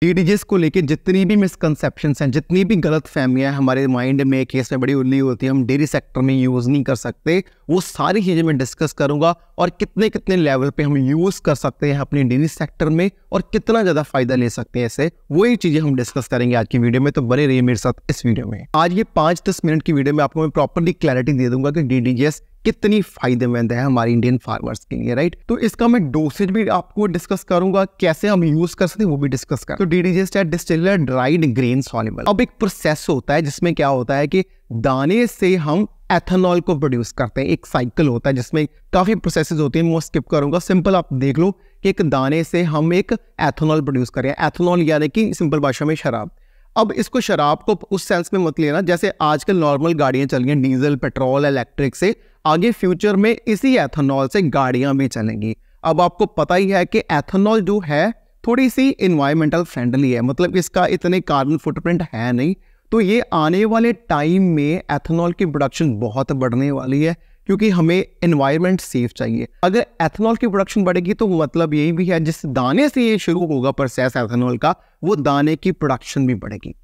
टीडीजीस e को लेकर जितनी भी मिसकनसेप्शन हैं जितनी भी गलत फहमियाँ हमारे माइंड में केस में बड़ी उल्ली होती है हम डेयरी सेक्टर में यूज़ नहीं कर सकते वो सारी चीज़ें मैं डिस्कस करूंगा और कितने कितने लेवल पे हम यूज़ कर सकते हैं अपने डेयरी सेक्टर में और कितना ज़्यादा फ़ायदा ले सकते हैं इसे वही चीज़ें हम डिस्कस करेंगे आज की वीडियो में तो बने रहिए मेरे साथ इस वीडियो में आज ये पाँच दस मिनट की वीडियो में आपको मैं प्रॉपरली क्लैरिटी दे दूंगा कि डी कितनी फायदेमंद है हमारे इंडियन फार्मर्स के लिए राइट तो इसका मैं डोसेज भी आपको डिस्कस करूंगा कैसे हम यूज कर सकते हैं वो भी डिस्कस कर तो डीडीजेस्ट है डिस्टिलर ड्राइड ग्रेन सॉलिबल अब एक प्रोसेस होता है जिसमें क्या होता है कि दाने से हम एथेनॉल को प्रोड्यूस करते हैं एक साइकिल होता है जिसमें काफ़ी प्रोसेसेस होते हैं मैं स्किप करूंगा सिंपल आप देख लो कि एक दाने से हम एक एथेनॉल प्रोड्यूस करें एथेनॉल यानी कि सिंपल भाषा में शराब अब इसको शराब को उस सेंस में मत लेना जैसे आजकल नॉर्मल गाड़ियां चल गई हैं डीजल पेट्रोल इलेक्ट्रिक से आगे फ्यूचर में इसी एथेनॉल से गाड़ियां भी चलेंगी अब आपको पता ही है कि एथेनॉल जो है थोड़ी सी इन्वायरमेंटल फ्रेंडली है मतलब इसका इतने कार्बन फुटप्रिंट है नहीं तो ये आने वाले टाइम में एथेनॉल की प्रोडक्शन बहुत बढ़ने वाली है क्योंकि हमें एनवायरमेंट सेफ चाहिए अगर एथेनॉल की प्रोडक्शन बढ़ेगी तो मतलब यही भी है जिस दाने से ये शुरू होगा प्रोसेस एथेनॉल का वो दाने की प्रोडक्शन भी बढ़ेगी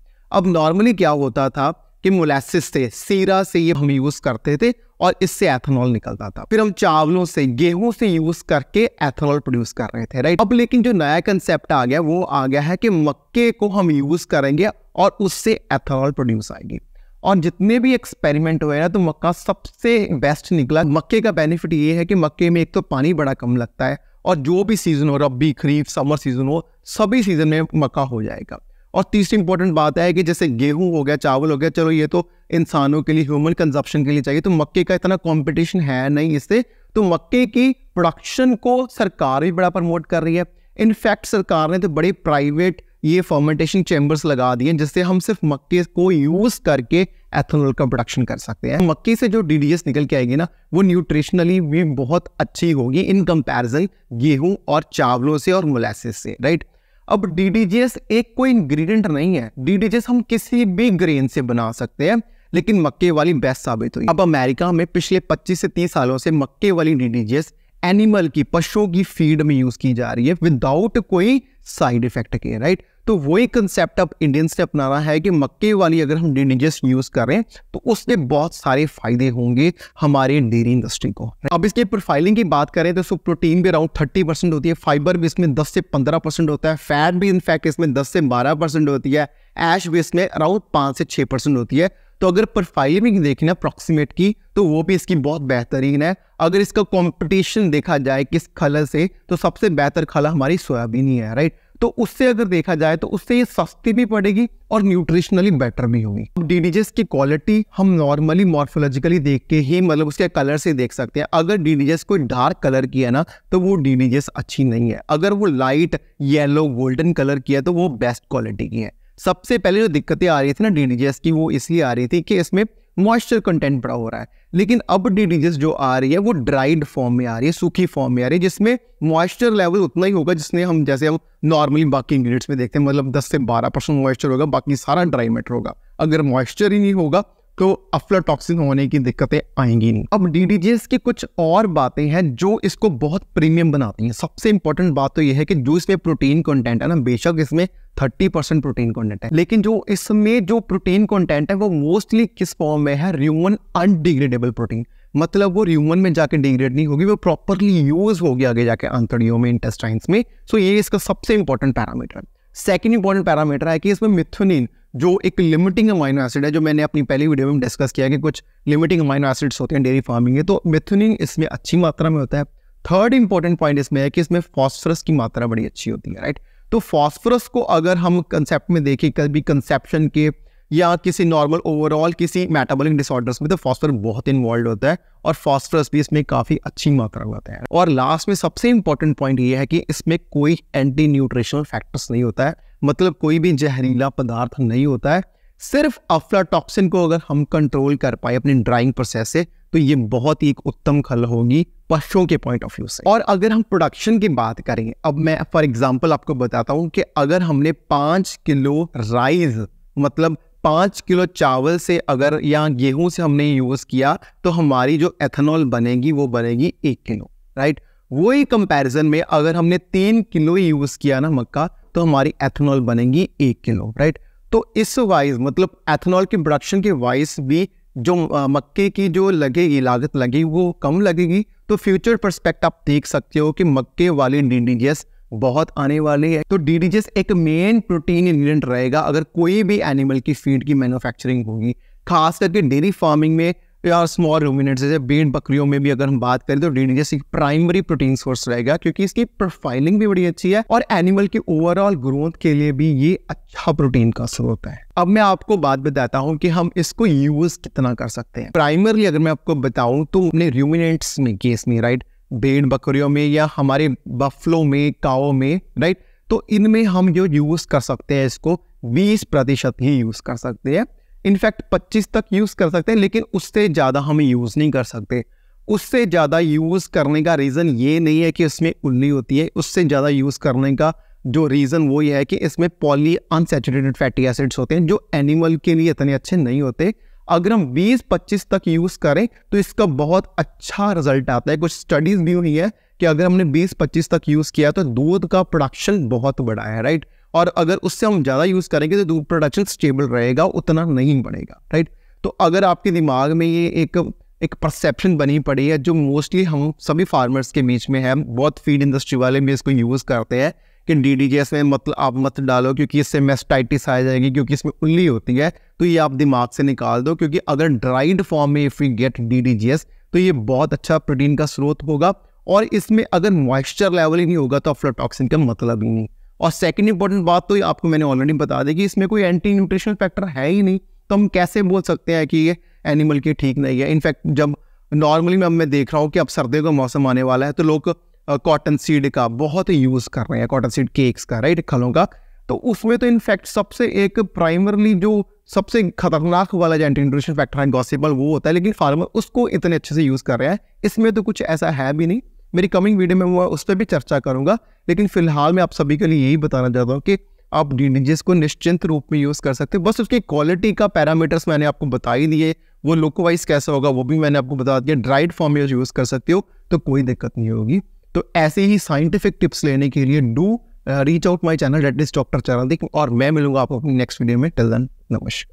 अब नॉर्मली क्या होता था कि मोलेसिस से सीरा से ये हम यूज़ करते थे और इससे एथेनॉल निकलता था फिर हम चावलों से गेहूं से यूज़ करके एथेनॉल प्रोड्यूस कर रहे थे राइट अब लेकिन जो नया कंसेप्ट आ गया वो आ गया है कि मक्के को हम यूज़ करेंगे और उससे एथेनॉल प्रोड्यूस आएगी और जितने भी एक्सपेरिमेंट हुए ना तो मक्का सबसे बेस्ट निकला मक्के का बेनिफिट ये है कि मक्के में एक तो पानी बड़ा कम लगता है और जो भी सीज़न हो रबी खरीफ समर सीज़न हो सभी सीज़न में मक्का हो जाएगा और तीसरी इंपॉर्टेंट बात है कि जैसे गेहूं हो गया चावल हो गया चलो ये तो इंसानों के लिए ह्यूमन कंजप्शन के लिए चाहिए तो मक्के का इतना कॉम्पिटिशन है नहीं इससे तो मक्के की प्रोडक्शन को सरकार भी बड़ा प्रमोट कर रही है इनफैक्ट सरकार ने तो बड़े प्राइवेट ये फॉर्मेंटेशन चैम्बर्स लगा दिए जिससे हम सिर्फ मक्के को यूज़ करके एथेनॉल का प्रोडक्शन कर सकते हैं मक्के से जो डी निकल के आएगी ना वो न्यूट्रिशनली भी बहुत अच्छी होगी इन कंपैरिजन गेहूं और चावलों से और मोलासिस से राइट अब डीडीजीएस एक कोई इंग्रेडिएंट नहीं है डी हम किसी भी ग्रेन से बना सकते हैं लेकिन मक्के वाली बेस्ट साबित हुई अब अमेरिका में पिछले 25 से 30 सालों से मक्के वाली डीडीजीएस एनिमल की पशुओं की फीड में यूज की जा रही है विदाउट कोई साइड इफेक्ट के राइट तो वही कंसेप्ट अब इंडियंस ने अपनाना है कि मक्के वाली अगर हम डिनिजेस्ट यूज़ करें तो उससे बहुत सारे फायदे होंगे हमारे डेयरी इंडस्ट्री को अब इसके प्रोफाइलिंग की बात करें तो प्रोटीन भी अराउंड थर्टी परसेंट होती है फाइबर भी इसमें दस से पंद्रह परसेंट होता है फैट भी इनफैक्ट इसमें दस से बारह परसेंट होती है एश भी इसमें अराउंड पाँच से छः परसेंट होती है तो अगर प्रोफाइलिंग देखना अप्रॉक्सीमेट की तो वो भी इसकी बहुत बेहतरीन है अगर इसका कंपटीशन देखा जाए किस खल से तो सबसे बेहतर खला हमारी सोयाबीन ही है राइट तो उससे अगर देखा जाए तो उससे ये सस्ती भी पड़ेगी और न्यूट्रिशनली बेटर भी होगी डीडीजेस की क्वालिटी हम नॉर्मली मॉर्फोलॉजिकली देख के ही मतलब उसके कलर से देख सकते हैं अगर डीडीजेस कोई डार्क कलर की है ना तो वो डीडीजेस अच्छी नहीं है अगर वो लाइट येलो गोल्डन कलर की है तो वो बेस्ट क्वालिटी की है सबसे पहले जो दिक्कतें आ रही थी ना डीडीजेस की वो इसलिए आ रही थी कि इसमें मॉइस्चर कंटेंट बड़ा हो रहा है लेकिन अब डिजीज जो आ रही है वो ड्राइड फॉर्म में आ रही है सूखी फॉर्म में आ रही है जिसमें मॉइस्चर लेवल उतना ही होगा जिसने हम जैसे हम नॉर्मली बाकी इंग्रेडिएंट्स में देखते हैं मतलब 10 से 12 परसेंट मॉइस्चर होगा बाकी सारा ड्राई मैटर होगा अगर मॉइस्चर ही नहीं होगा तो अफ्लाटॉक्सिन होने की दिक्कतें आएंगी नहीं अब डीडीजेस की कुछ और बातें हैं जो इसको बहुत प्रीमियम बनाती हैं सबसे इंपॉर्टेंट बात तो यह है कि जो इसमें प्रोटीन कंटेंट है ना बेशक इसमें थर्टी परसेंट प्रोटीन कॉन्टेंट है लेकिन जो इसमें जो प्रोटीन कॉन्टेंट है वो मोस्टली किस फॉर्म में है र्यूमन अनडिग्रेडेबल प्रोटीन मतलब वो र्यूमन में जाके डिग्रेड नहीं होगी वो प्रॉपरली यूज होगी आगे जाके आंतड़ियों में इंटेस्टाइंस में सो ये इसका सबसे इंपॉर्टेंट पैरामीटर है सेकेंड इंपॉर्टेंट पैरामीटर है कि इसमें मिथुनिन जो एक लिमिटिंग अमाइनो एसिड है जो मैंने अपनी पहली वीडियो में डिस्कस किया कि कुछ लिमिटिंग अमाइनो एसिड्स होते हैं डेयरी फार्मिंग में तो मिथुनिन इसमें अच्छी मात्रा में होता है थर्ड इंपॉर्टेंट पॉइंट इसमें है कि इसमें फॉस्फरस की मात्रा बड़ी अच्छी होती है राइट तो फॉस्फोरस को अगर हम कंसेप्ट में देखें कभी कंसेप्शन के या किसी नॉर्मल ओवरऑल किसी मेटाबॉलिक डिसऑर्डर्स में तो फॉस्फोरस बहुत इन्वॉल्व होता है और फॉस्फोरस भी इसमें काफ़ी अच्छी मात्रा में होता है और लास्ट में सबसे इंपॉर्टेंट पॉइंट ये है कि इसमें कोई एंटी न्यूट्रिशनल फैक्टर्स नहीं होता है मतलब कोई भी जहरीला पदार्थ नहीं होता है सिर्फ अफ्लाटॉक्सिन को अगर हम कंट्रोल कर पाए अपने ड्राइंग प्रोसेस से तो ये बहुत ही एक उत्तम खल होगी पशुओं के पॉइंट ऑफ व्यू से और अगर हम प्रोडक्शन की बात करें अब मैं फॉर एग्जांपल आपको बताता हूँ कि अगर हमने पाँच किलो राइस मतलब पाँच किलो चावल से अगर या गेहूं से हमने यूज़ किया तो हमारी जो एथेनॉल बनेगी वो बनेगी एक किलो राइट वही कंपेरिजन में अगर हमने तीन किलो यूज़ किया ना मक्का तो हमारी एथेनॉल बनेगी एक किलो राइट तो इस वाइज मतलब एथेनॉल की प्रोडक्शन के वाइज भी जो मक्के की जो लगेगी लागत लगेगी वो कम लगेगी तो फ्यूचर परस्पेक्ट आप देख सकते हो कि मक्के वाले डीडीजीएस बहुत आने वाले है तो डीडीजीएस एक मेन प्रोटीन इंग्रीडियंट रहेगा अगर कोई भी एनिमल की फीड की मैन्युफैक्चरिंग होगी खास करके डेयरी फार्मिंग में या स्मॉल रूमिनेट्स जैसे भेड़ बकरियों में भी अगर हम बात करें तो डीडीएस जैसे प्राइमरी प्रोटीन सोर्स रहेगा क्योंकि इसकी प्रोफाइलिंग भी बड़ी अच्छी है और एनिमल की ओवरऑल ग्रोथ के लिए भी ये अच्छा प्रोटीन का स्रोत है अब मैं आपको बात बताता हूँ कि हम इसको यूज कितना कर सकते हैं प्राइमरली अगर मैं आपको बताऊँ तो अपने रूमिनेट्स में केस में राइट भेड़ बकरियों में या हमारे बफलो में काओ में राइट तो इनमें हम जो यूज कर सकते हैं इसको बीस प्रतिशत ही यूज कर सकते हैं इनफैक्ट 25 तक यूज़ कर सकते हैं लेकिन उससे ज़्यादा हम यूज़ नहीं कर सकते उससे ज़्यादा यूज़ करने का रीज़न ये नहीं है कि इसमें उल्ली होती है उससे ज़्यादा यूज़ करने का जो रीज़न वो ये है कि इसमें पॉली अनसेचुरेटेड फैटी एसिड्स होते हैं जो एनिमल के लिए इतने अच्छे नहीं होते अगर हम 20-25 तक यूज़ करें तो इसका बहुत अच्छा रिजल्ट आता है कुछ स्टडीज़ भी हुई है कि अगर हमने 20-25 तक यूज़ किया तो दूध का प्रोडक्शन बहुत बढ़ा है राइट और अगर उससे हम ज़्यादा यूज़ करेंगे तो दूध प्रोडक्शन स्टेबल रहेगा उतना नहीं बढ़ेगा राइट तो अगर आपके दिमाग में ये एक एक परसेप्शन बनी पड़ी है जो मोस्टली हम सभी फार्मर्स के बीच में है बहुत फीड इंडस्ट्री वाले भी इसको यूज़ करते हैं कि डी डी जी में मतलब आप मत डालो क्योंकि इससे मेस्टाइटिस आ जाएगी क्योंकि इसमें उल्ली होती है तो ये आप दिमाग से निकाल दो क्योंकि अगर ड्राइड फॉर्म में if you get D D तो ये बहुत अच्छा प्रोटीन का स्रोत होगा और इसमें अगर मॉइस्चर लेवल ही नहीं होगा तो अफ्लोटॉक्सिन का मतलब ही नहीं और सेकेंड इंपॉर्टेंट बात तो आपको मैंने ऑलरेडी बता दी कि इसमें कोई एंटी न्यूट्रिशनल फैक्टर है ही नहीं तो हम कैसे बोल सकते हैं कि ये एनिमल की ठीक नहीं है इनफैक्ट जब नॉर्मली मैं मैं देख रहा हूँ कि अब सर्दियों का मौसम आने वाला है तो लोग कॉटन सीड का बहुत ही यूज़ कर रहे हैं कॉटन सीड केक्स का राइट खलों का तो उसमें तो इनफैक्ट सबसे एक प्राइमरली जो सबसे खतरनाक वाला जो एंटी न्यूट्रिशन फैक्टर है गॉसिबल वो होता है लेकिन फार्मर उसको इतने अच्छे से यूज़ कर रहे हैं इसमें तो कुछ ऐसा है भी नहीं मेरी कमिंग वीडियो में मैं उस पर भी चर्चा करूँगा लेकिन फिलहाल मैं आप सभी के लिए यही बताना चाहता हूँ कि आप डी को निश्चिंत रूप में यूज़ कर सकते हो बस उसकी क्वालिटी का पैरामीटर्स मैंने आपको बता ही दिए वो लुक वाइज कैसा होगा वो भी मैंने आपको बता दिया ड्राइड फॉर्म में यूज़ कर सकते हो तो कोई दिक्कत नहीं होगी तो ऐसे ही साइंटिफिक टिप्स लेने के लिए do reach out my channel that is doctor Charan और मैं मिलूंगा आपको अपनी नेक्स्ट वीडियो में टिल दन नमस्कार